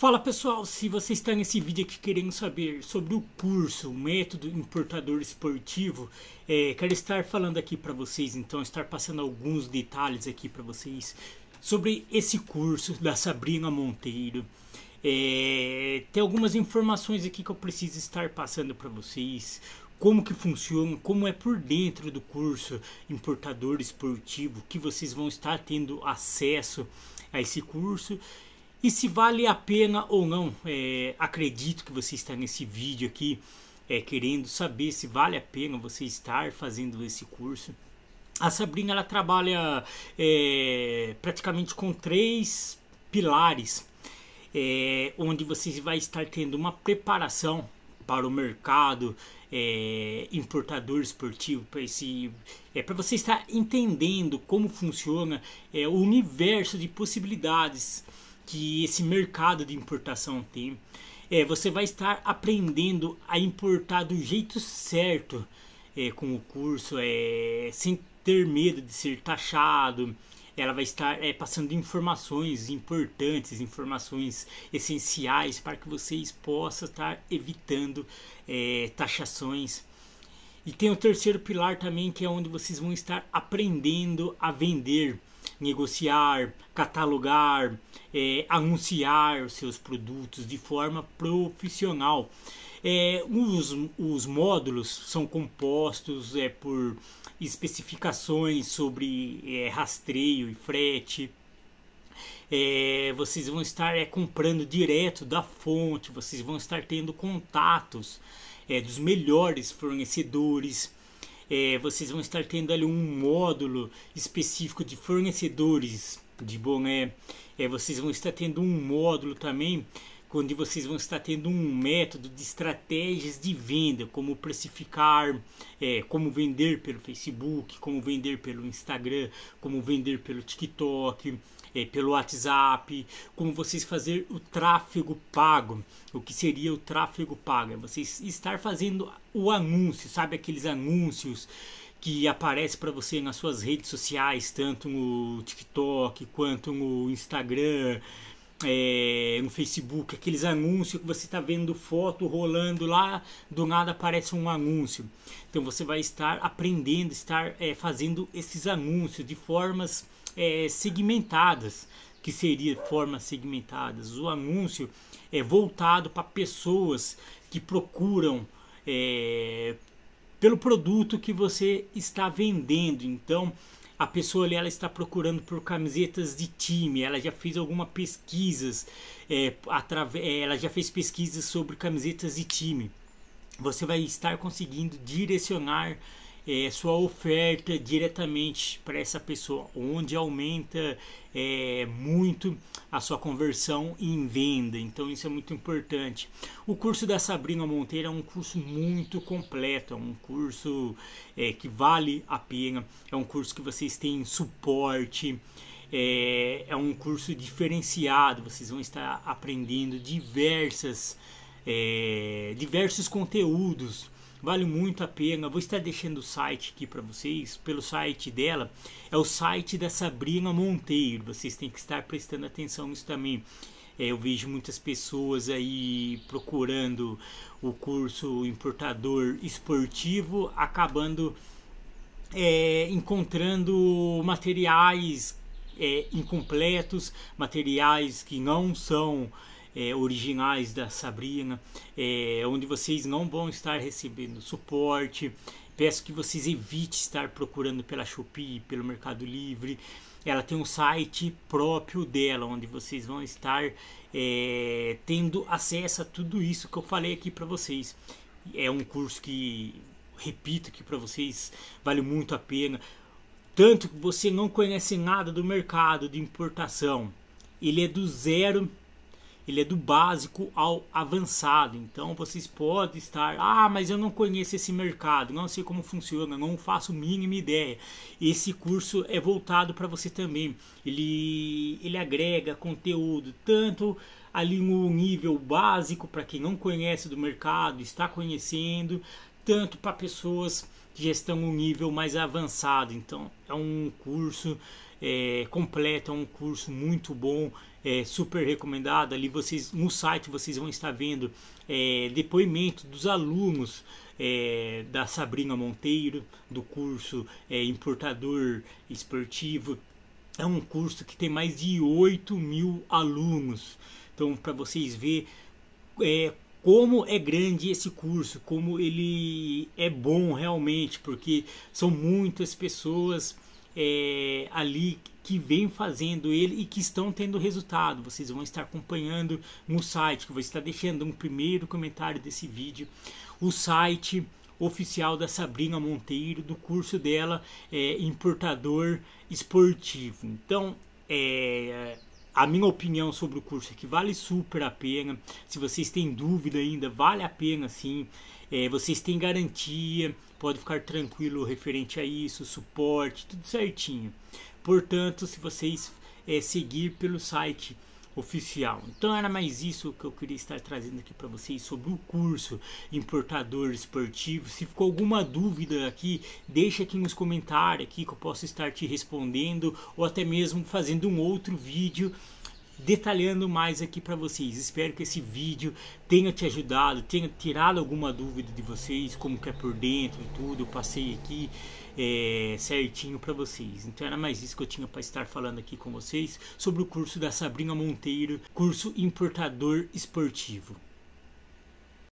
Fala pessoal, se você está nesse vídeo aqui querendo saber sobre o curso, o método importador esportivo, é, quero estar falando aqui para vocês, então estar passando alguns detalhes aqui para vocês sobre esse curso da Sabrina Monteiro. É, tem algumas informações aqui que eu preciso estar passando para vocês, como que funciona, como é por dentro do curso importador esportivo, que vocês vão estar tendo acesso a esse curso e se vale a pena ou não. É, acredito que você está nesse vídeo aqui é, querendo saber se vale a pena você estar fazendo esse curso. A Sabrina ela trabalha é, praticamente com três pilares, é, onde você vai estar tendo uma preparação para o mercado é, importador esportivo para esse é para você estar entendendo como funciona é, o universo de possibilidades que esse mercado de importação tem. É, você vai estar aprendendo a importar do jeito certo é, com o curso, é, sem ter medo de ser taxado. Ela vai estar é, passando informações importantes, informações essenciais para que vocês possam estar evitando é, taxações. E tem o terceiro pilar também, que é onde vocês vão estar aprendendo a vender negociar, catalogar, é, anunciar seus produtos de forma profissional. É, os, os, módulos são compostos é, por especificações sobre é, rastreio e frete. É, vocês vão estar é, comprando direto da fonte, vocês vão estar tendo contatos é, dos melhores fornecedores é, vocês vão estar tendo ali um módulo específico de fornecedores de boné. É, vocês vão estar tendo um módulo também onde vocês vão estar tendo um método de estratégias de venda, como precificar, é, como vender pelo Facebook, como vender pelo Instagram, como vender pelo TikTok é, pelo WhatsApp, como vocês fazer o tráfego pago. O que seria o tráfego pago? É vocês estar fazendo o anúncio, sabe aqueles anúncios que aparece para você nas suas redes sociais, tanto no TikTok quanto no Instagram, é, no Facebook, aqueles anúncios que você está vendo foto rolando lá, do nada aparece um anúncio. Então você vai estar aprendendo, estar é, fazendo esses anúncios de formas é, segmentadas, que seria formas segmentadas. O anúncio é voltado para pessoas que procuram é, pelo produto que você está vendendo. Então a pessoa ali, ela está procurando por camisetas de time, ela já fez algumas pesquisas, é, é, ela já fez pesquisas sobre camisetas de time. Você vai estar conseguindo direcionar é, sua oferta é diretamente para essa pessoa, onde aumenta é, muito a sua conversão em venda. Então isso é muito importante. O curso da Sabrina Monteiro é um curso muito completo, é um curso é, que vale a pena, é um curso que vocês têm suporte. É, é, um curso diferenciado, vocês vão estar aprendendo diversas, é, diversos conteúdos vale muito a pena. Vou estar deixando o site aqui para vocês, pelo site dela, é o site da Sabrina Monteiro. Vocês têm que estar prestando atenção nisso também. É, eu vejo muitas pessoas aí procurando o curso importador esportivo, acabando é, encontrando materiais é, incompletos, materiais que não são é, originais da Sabrina, é, onde vocês não vão estar recebendo suporte. Peço que vocês evitem estar procurando pela Shopee, pelo Mercado Livre. Ela tem um site próprio dela, onde vocês vão estar é, tendo acesso a tudo isso que eu falei aqui para vocês. É um curso que, repito aqui para vocês, vale muito a pena. Tanto que você não conhece nada do mercado de importação. Ele é do zero ele é do básico ao avançado. Então vocês podem estar, ah, mas eu não conheço esse mercado, não sei como funciona, não faço mínima ideia. Esse curso é voltado para você também. Ele ele agrega conteúdo tanto ali no nível básico para quem não conhece do mercado, está conhecendo, tanto para pessoas que já estão um nível mais avançado. Então é um curso é, completo, é um curso muito bom, é, super recomendado. Ali vocês no site vocês vão estar vendo é, depoimento dos alunos é, da Sabrina Monteiro do curso é, importador esportivo. É um curso que tem mais de 8 mil alunos. Então para vocês ver é, como é grande esse curso, como ele é bom realmente, porque são muitas pessoas é, ali que vem fazendo ele e que estão tendo resultado. Vocês vão estar acompanhando no site, que vou estar deixando um primeiro comentário desse vídeo. O site oficial da Sabrina Monteiro, do curso dela, é, Importador Esportivo. Então, é, a minha opinião sobre o curso é que vale super a pena. Se vocês têm dúvida ainda, vale a pena sim. É, vocês têm garantia, pode ficar tranquilo referente a isso, suporte, tudo certinho. Portanto, se vocês é, seguir pelo site oficial. Então era mais isso que eu queria estar trazendo aqui para vocês sobre o curso importador esportivo. Se ficou alguma dúvida aqui, deixa aqui nos comentários aqui que eu posso estar te respondendo ou até mesmo fazendo um outro vídeo detalhando mais aqui para vocês. Espero que esse vídeo tenha te ajudado, tenha tirado alguma dúvida de vocês, como que é por dentro e tudo. Eu passei aqui é, certinho para vocês. Então era mais isso que eu tinha para estar falando aqui com vocês sobre o curso da Sabrina Monteiro, curso importador esportivo.